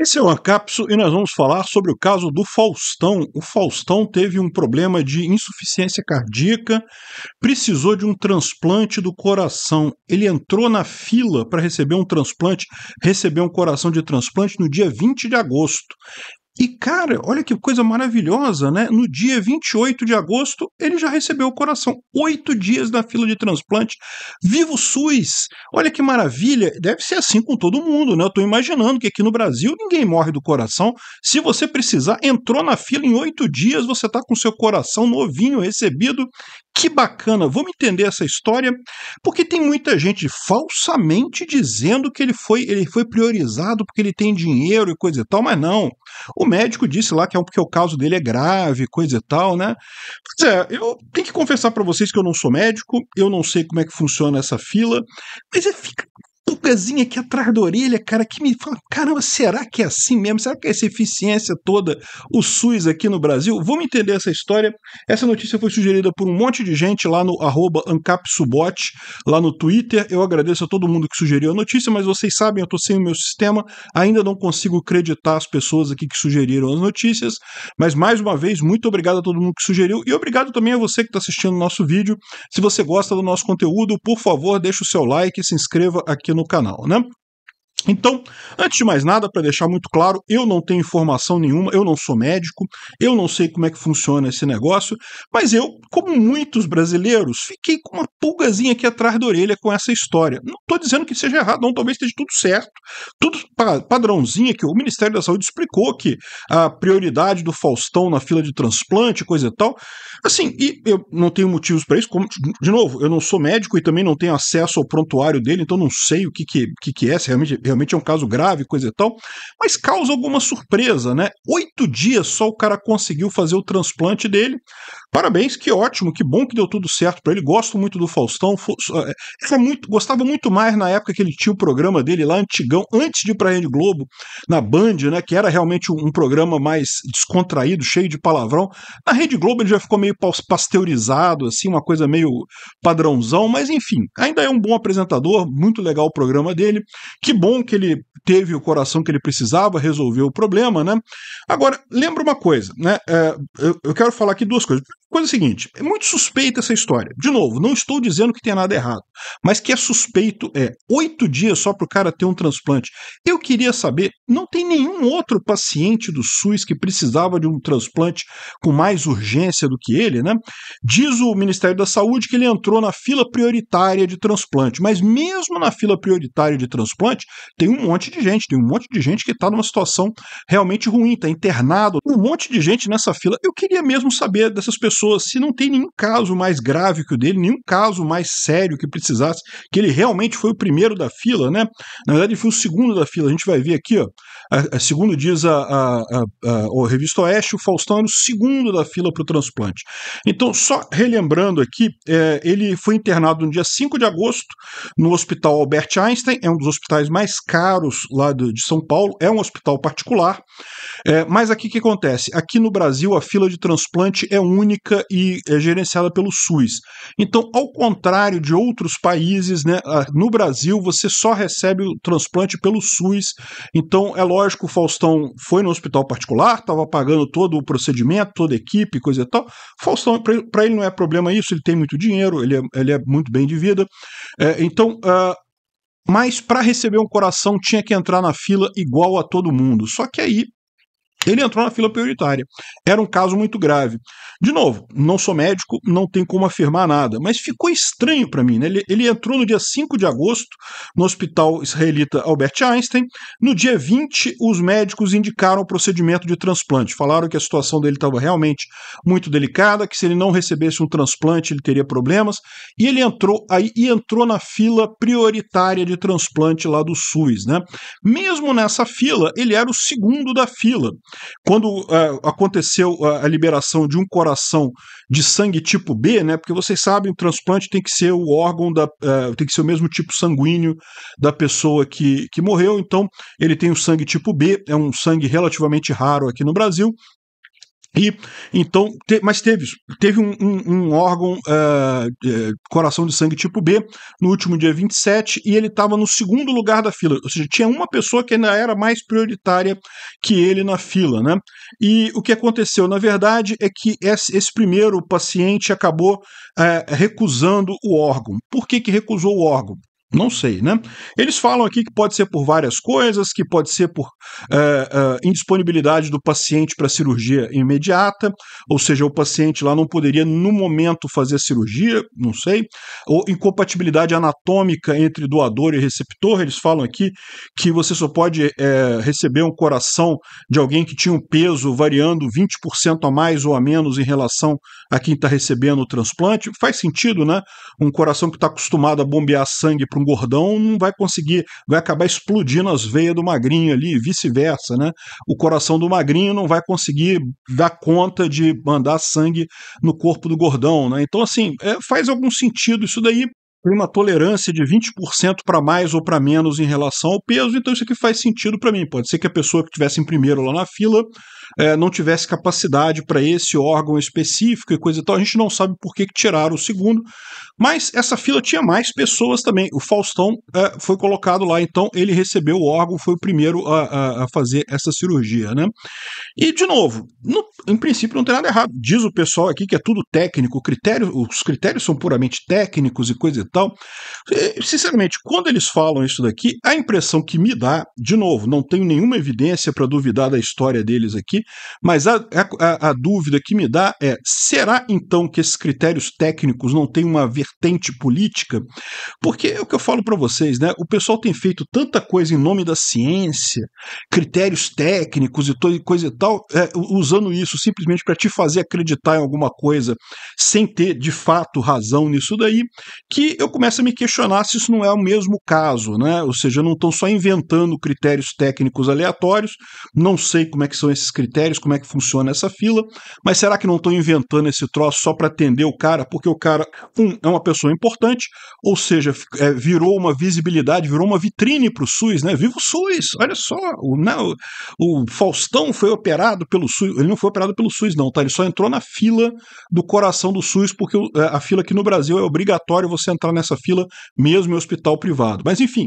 Esse é o Ancapso e nós vamos falar sobre o caso do Faustão. O Faustão teve um problema de insuficiência cardíaca, precisou de um transplante do coração. Ele entrou na fila para receber um transplante, recebeu um coração de transplante no dia 20 de agosto. E cara, olha que coisa maravilhosa, né? No dia 28 de agosto, ele já recebeu o coração. Oito dias da fila de transplante. Viva o SUS! Olha que maravilha! Deve ser assim com todo mundo, né? Eu tô imaginando que aqui no Brasil ninguém morre do coração. Se você precisar, entrou na fila em oito dias, você tá com seu coração novinho recebido. Que bacana, vamos entender essa história, porque tem muita gente falsamente dizendo que ele foi, ele foi priorizado porque ele tem dinheiro e coisa e tal, mas não. O médico disse lá que é porque o caso dele é grave, coisa e tal, né? Pois é, eu tenho que confessar para vocês que eu não sou médico, eu não sei como é que funciona essa fila, mas é, fica pulgazinha aqui atrás da orelha, cara, que me fala, caramba, será que é assim mesmo? Será que é essa eficiência toda, o SUS aqui no Brasil? Vamos entender essa história. Essa notícia foi sugerida por um monte de gente lá no arroba ancapsubot, lá no Twitter. Eu agradeço a todo mundo que sugeriu a notícia, mas vocês sabem, eu estou sem o meu sistema, ainda não consigo acreditar as pessoas aqui que sugeriram as notícias, mas mais uma vez, muito obrigado a todo mundo que sugeriu e obrigado também a você que está assistindo o nosso vídeo. Se você gosta do nosso conteúdo, por favor, deixa o seu like, se inscreva aqui aqui no canal, né? Então, antes de mais nada, para deixar muito claro, eu não tenho informação nenhuma, eu não sou médico, eu não sei como é que funciona esse negócio, mas eu, como muitos brasileiros, fiquei com uma pulgazinha aqui atrás da orelha com essa história. Não estou dizendo que seja errado, não, talvez esteja tudo certo, tudo padrãozinho que o Ministério da Saúde explicou que a prioridade do Faustão na fila de transplante, coisa e tal. Assim, e eu não tenho motivos para isso, como, de novo, eu não sou médico e também não tenho acesso ao prontuário dele, então não sei o que, que, que é, se realmente realmente é um caso grave, coisa e tal, mas causa alguma surpresa, né? Oito dias só o cara conseguiu fazer o transplante dele, Parabéns, que ótimo, que bom que deu tudo certo para ele. Gosto muito do Faustão. É, era é muito, gostava muito mais na época que ele tinha o programa dele lá, antigão, antes de ir pra Rede Globo, na Band, né? Que era realmente um, programa mais descontraído, cheio de palavrão. Na Rede Globo ele já ficou meio pasteurizado, assim, uma coisa meio padrãozão, mas enfim, ainda é um bom apresentador, muito legal o programa dele. Que bom que ele teve o coração que ele precisava, resolveu o problema, né? Agora, lembra uma coisa, né? É, eu, eu quero falar aqui duas coisas. Coisa seguinte, é muito suspeita essa história. De novo, não estou dizendo que tem nada errado, mas que é suspeito é oito dias só para o cara ter um transplante. Eu queria saber, não tem nenhum outro paciente do SUS que precisava de um transplante com mais urgência do que ele, né? Diz o Ministério da Saúde que ele entrou na fila prioritária de transplante, mas mesmo na fila prioritária de transplante, tem um monte de gente, tem um monte de gente que está numa situação realmente ruim, está internado, um monte de gente nessa fila. Eu queria mesmo saber dessas pessoas pessoas, se não tem nenhum caso mais grave que o dele, nenhum caso mais sério que precisasse, que ele realmente foi o primeiro da fila, né? Na verdade, ele foi o segundo da fila. A gente vai ver aqui, ó. A, a, segundo diz a, a, a, Revista Oeste, o Faustão era o segundo da fila para o transplante. Então, só relembrando aqui, é, ele foi internado no dia 5 de agosto no Hospital Albert Einstein, é um dos hospitais mais caros lá do, de São Paulo, é um hospital particular. É, mas aqui o que acontece? Aqui no Brasil, a fila de transplante é única pública e é gerenciada pelo SUS. Então, ao contrário de outros países, né, ah, no Brasil você só recebe o transplante pelo SUS. Então, é lógico, o Faustão foi no hospital particular, estava pagando todo o procedimento, toda a equipe, coisa e tal. Faustão, para ele não é problema isso, ele tem muito dinheiro, ele é, ele é muito bem de vida. É, então, uh, mas para receber um coração tinha que entrar na fila igual a todo mundo. Só que aí ele entrou na fila prioritária. Era um caso muito grave. De novo, não sou médico, não tem como afirmar nada, mas ficou estranho para mim. Né? Ele, ele, entrou no dia 5 de agosto no hospital israelita Albert Einstein. No dia 20, os médicos indicaram o procedimento de transplante. Falaram que a situação dele estava realmente muito delicada, que se ele não recebesse um transplante, ele teria problemas. E ele entrou aí e entrou na fila prioritária de transplante lá do SUS. Né? Mesmo nessa fila, ele era o segundo da fila. Quando uh, aconteceu a liberação de um coração de sangue tipo B, né? Porque vocês sabem, o transplante tem que ser o órgão da, uh, tem que ser o mesmo tipo sanguíneo da pessoa que, que morreu. Então, ele tem o sangue tipo B, é um sangue relativamente raro aqui no Brasil. E então, te, mas teve Teve um, um, um órgão uh, eh, de, eh, coração de sangue tipo B no último dia 27 e ele estava no segundo lugar da fila. Ou seja, tinha uma pessoa que ainda era mais prioritária que ele na fila, né? E o que aconteceu, na verdade, é que esse, esse primeiro paciente acabou uh, recusando o órgão. Por que, que recusou o órgão? Não sei, né? Eles falam aqui que pode ser por várias coisas, que pode ser por é, é, indisponibilidade do paciente para cirurgia imediata, ou seja, o paciente lá não poderia no momento fazer cirurgia, não sei, ou incompatibilidade anatômica entre doador e receptor. Eles falam aqui que você só pode é, receber um coração de alguém que tinha um peso variando 20% a mais ou a menos em relação a quem está recebendo o transplante. Faz sentido, né? Um coração que está acostumado a bombear sangue para um gordão não vai conseguir, vai acabar explodindo as veias do magrinho ali, vice-versa, né? O coração do magrinho não vai conseguir dar conta de mandar sangue no corpo do gordão, né? Então, assim, é, faz algum sentido isso daí, tem uma tolerância de 20% para mais ou para menos em relação ao peso, então isso aqui faz sentido para mim. Pode ser que a pessoa que estivesse em primeiro lá na fila é, não tivesse capacidade para esse órgão específico e coisa e tal. A gente não sabe por que, que tiraram o segundo, mas essa fila tinha mais pessoas também. O Faustão é, foi colocado lá, então ele recebeu o órgão, foi o primeiro a, a, a fazer essa cirurgia, né? E, de novo, no, em princípio não tem nada errado. Diz o pessoal aqui que é tudo técnico, critério, os critérios são puramente técnicos e coisa e tal. E, sinceramente, quando eles falam isso daqui, a impressão que me dá, de novo, não tenho nenhuma evidência para duvidar da história deles aqui, mas a, a, a dúvida que me dá é: será então que esses critérios técnicos não têm uma vertente política? Porque é o que eu falo para vocês, né? O pessoal tem feito tanta coisa em nome da ciência, critérios técnicos e coisa e tal, é, usando isso simplesmente para te fazer acreditar em alguma coisa sem ter de fato razão nisso daí, que eu começo a me questionar se isso não é o mesmo caso, né? Ou seja, não estão só inventando critérios técnicos aleatórios, não sei como é que são esses critérios critérios, como é que funciona essa fila, mas será que não estou inventando esse troço só para atender o cara? Porque o cara, um, é uma pessoa importante, ou seja, é, virou uma visibilidade, virou uma vitrine para o SUS, né? Viva o SUS! Olha só, o, não, né, o Faustão foi operado pelo SUS, ele não foi operado pelo SUS, não, tá? Ele só entrou na fila do coração do SUS, porque é, a fila aqui no Brasil é obrigatório você entrar nessa fila, mesmo em hospital privado. Mas enfim,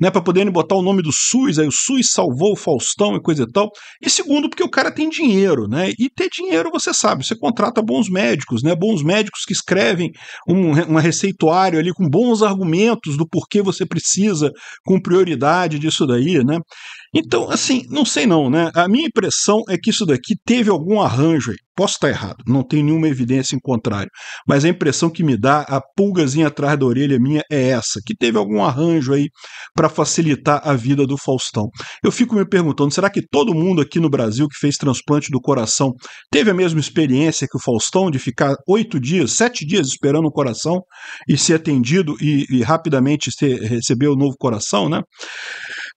né, para poderem botar o nome do SUS, aí o SUS salvou o Faustão e coisa e tal. E segundo, porque o cara tem dinheiro, né? E ter dinheiro, você sabe, você contrata bons médicos, né? Bons médicos que escrevem um, um receituário ali com bons argumentos do porquê você precisa, com prioridade disso daí, né? Então, assim, não sei não, né? A minha impressão é que isso daqui teve algum arranjo aí. Posso estar errado, não tenho nenhuma evidência em contrário, mas a impressão que me dá, a pulgazinha atrás da orelha minha é essa, que teve algum arranjo aí para facilitar a vida do Faustão. Eu fico me perguntando, será que todo mundo aqui no Brasil que fez transplante do coração teve a mesma experiência que o Faustão de ficar oito dias, sete dias esperando o coração e ser atendido e, e rapidamente ser receber o novo coração, né?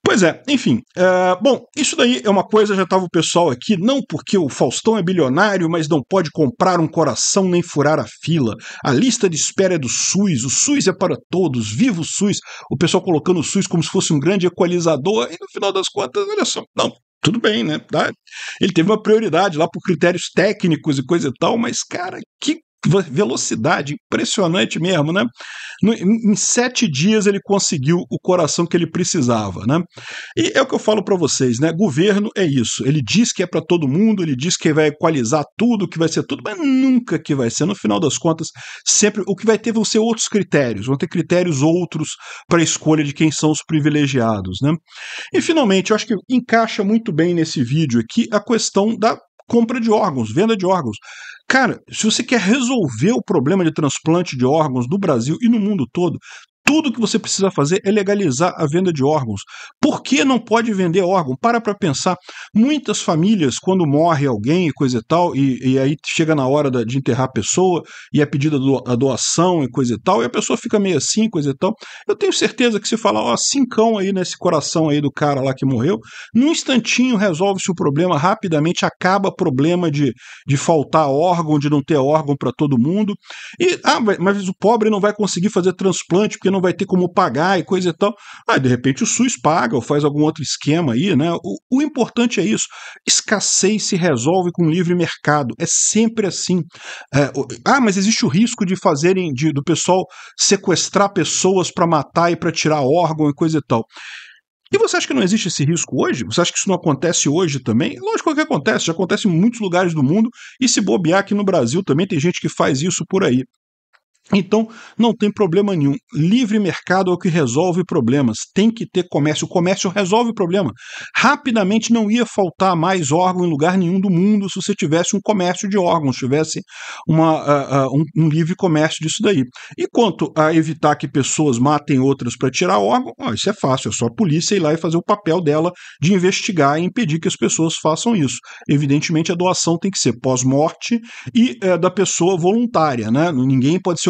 Pois é, enfim. Uh, bom, isso daí é uma coisa, já estava o pessoal aqui, não porque o Faustão é bilionário, mas não pode comprar um coração nem furar a fila. A lista de espera é do SUS, o SUS é para todos, viva o SUS. O pessoal colocando o SUS como se fosse um grande equalizador, e no final das contas, olha só, não, tudo bem, né? Ele teve uma prioridade lá por critérios técnicos e coisa e tal, mas, cara, que velocidade impressionante mesmo, né? No, em, em sete dias ele conseguiu o coração que ele precisava, né? E é o que eu falo para vocês, né? Governo é isso. Ele diz que é para todo mundo, ele diz que vai equalizar tudo, que vai ser tudo, mas nunca que vai ser. No final das contas, sempre o que vai ter vão ser outros critérios, vão ter critérios outros para a escolha de quem são os privilegiados, né? E finalmente, eu acho que encaixa muito bem nesse vídeo aqui a questão da compra de órgãos, venda de órgãos. Cara, se você quer resolver o problema de transplante de órgãos no Brasil e no mundo todo, tudo que você precisa fazer é legalizar a venda de órgãos. Por que não pode vender órgão? Para para pensar. Muitas famílias, quando morre alguém e coisa e tal, e, e aí chega na hora da, de enterrar a pessoa e é pedida do, a doação e coisa e tal, e a pessoa fica meio assim, coisa e tal. Eu tenho certeza que se falar, ó, cincão aí nesse coração aí do cara lá que morreu, num instantinho resolve-se o problema rapidamente, acaba problema de, de faltar órgão, de não ter órgão para todo mundo. E, ah, mas o pobre não vai conseguir fazer transplante porque não não vai ter como pagar e coisa e tal. Ah, de repente o SUS paga ou faz algum outro esquema aí, né? O, o importante é isso. Escassez se resolve com livre mercado. É sempre assim. É, o, ah, mas existe o risco de fazerem, de, do pessoal sequestrar pessoas para matar e para tirar órgão e coisa e tal. E você acha que não existe esse risco hoje? Você acha que isso não acontece hoje também? Lógico que acontece, já acontece em muitos lugares do mundo, e se bobear aqui no Brasil também tem gente que faz isso por aí. Então, não tem problema nenhum. Livre mercado é o que resolve problemas. Tem que ter comércio. O comércio resolve o problema. Rapidamente não ia faltar mais órgão em lugar nenhum do mundo se você tivesse um comércio de órgãos, tivesse uma, uh, uh, um, um, livre comércio disso daí. E quanto a evitar que pessoas matem outras para tirar órgão, oh, isso é fácil. É só a polícia ir lá e fazer o papel dela de investigar e impedir que as pessoas façam isso. Evidentemente, a doação tem que ser pós-morte e uh, da pessoa voluntária. Né? Ninguém pode ser